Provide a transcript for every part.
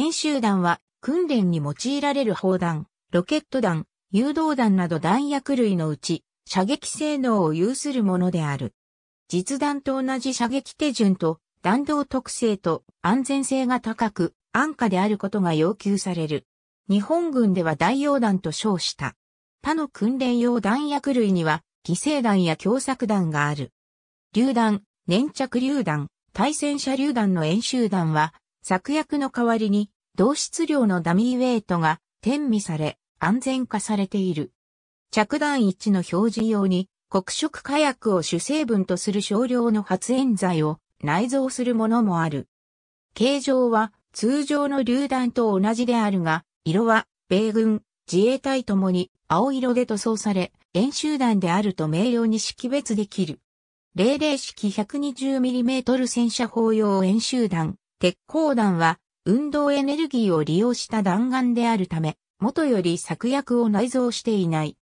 演習弾は訓練に用いられる砲弾、ロケット弾、誘導弾など弾薬類のうち射撃性能を有するものである。実弾と同じ射撃手順と弾道特性と安全性が高く安価であることが要求される。日本軍では代用弾と称した。他の訓練用弾薬類には、犠牲弾や強作弾がある。榴弾、粘着榴弾、対戦車榴弾の演習弾は、作薬の代わりに、同質量のダミーウェイトが転味され、安全化されている。着弾位置の表示用に、黒色火薬を主成分とする少量の発煙剤を内蔵するものもある。形状は通常の榴弾と同じであるが、色は米軍、自衛隊ともに青色で塗装され、演習弾であると明瞭に識別できる。00式 120mm 戦車砲用演習弾、鉄鋼弾は運動エネルギーを利用した弾丸であるため、元より作薬を内蔵していない。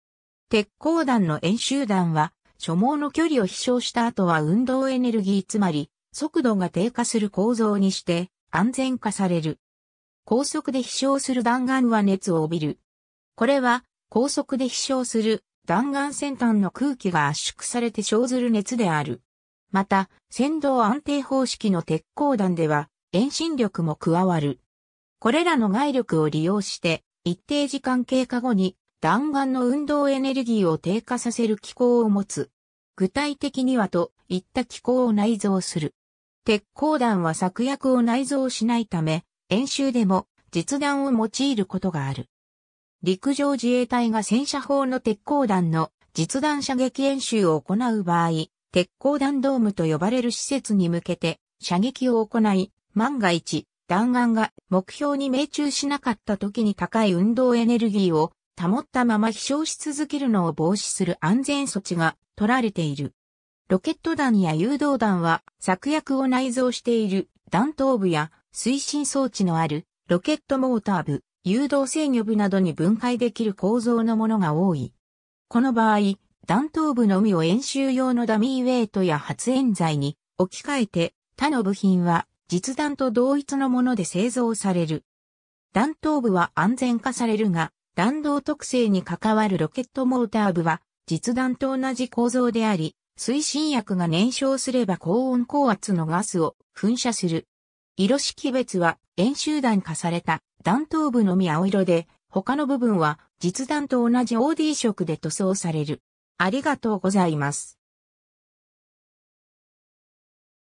鉄鋼弾の演習弾は、所望の距離を飛翔した後は運動エネルギーつまり、速度が低下する構造にして安全化される。高速で飛翔する弾丸は熱を帯びる。これは、高速で飛翔する弾丸先端の空気が圧縮されて生ずる熱である。また、先導安定方式の鉄鋼弾では、遠心力も加わる。これらの外力を利用して、一定時間経過後に弾丸の運動エネルギーを低下させる機構を持つ。具体的にはといった機構を内蔵する。鉄鋼弾は作薬を内蔵しないため、演習でも実弾を用いることがある。陸上自衛隊が戦車砲の鉄鋼弾の実弾射撃演習を行う場合、鉄鋼弾ドームと呼ばれる施設に向けて射撃を行い、万が一、弾丸が目標に命中しなかった時に高い運動エネルギーを保ったまま飛翔し続けるのを防止する安全措置が取られている。ロケット弾や誘導弾は作薬を内蔵している弾頭部や推進装置のあるロケットモーター部、誘導制御部などに分解できる構造のものが多い。この場合、弾頭部のみを演習用のダミーウェイトや発煙剤に置き換えて他の部品は実弾と同一のもので製造される。弾頭部は安全化されるが、弾道特性に関わるロケットモーター部は実弾と同じ構造であり、推進薬が燃焼すれば高温高圧のガスを噴射する。色識別は演習弾化された弾頭部のみ青色で、他の部分は実弾と同じ OD 色で塗装される。ありがとうございます。